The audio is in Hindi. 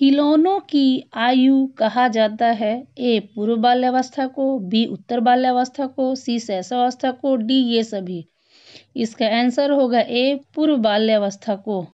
खिलौनों की आयु कहा जाता है ए पूर्व बाल्यावस्था को बी उत्तर बाल्यावस्था को सी शैशवावस्था को डी ये सभी इसका आंसर होगा ए पूर्व बाल्यावस्था को